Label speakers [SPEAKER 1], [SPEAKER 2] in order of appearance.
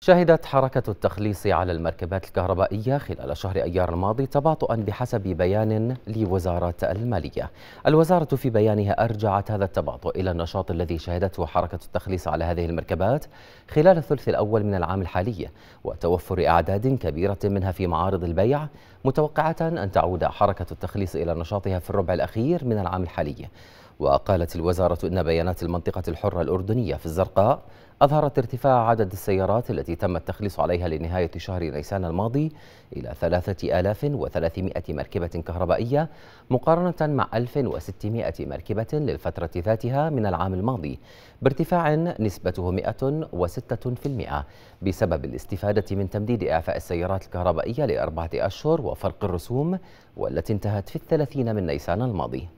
[SPEAKER 1] شهدت حركة التخليص على المركبات الكهربائية خلال شهر أيار الماضي تباطؤا بحسب بيان لوزارة المالية الوزارة في بيانها أرجعت هذا التباطؤ إلى النشاط الذي شهدته حركة التخليص على هذه المركبات خلال الثلث الأول من العام الحالي وتوفر أعداد كبيرة منها في معارض البيع متوقعة أن تعود حركة التخليص إلى نشاطها في الربع الأخير من العام الحالي وقالت الوزارة إن بيانات المنطقة الحرة الأردنية في الزرقاء أظهرت ارتفاع عدد السيارات التي تم التخليص عليها لنهاية شهر نيسان الماضي إلى 3300 مركبة كهربائية مقارنة مع 1600 مركبة للفترة ذاتها من العام الماضي بارتفاع نسبته 106% بسبب الاستفادة من تمديد إعفاء السيارات الكهربائية لأربعة أشهر وفرق الرسوم والتي انتهت في الثلاثين من نيسان الماضي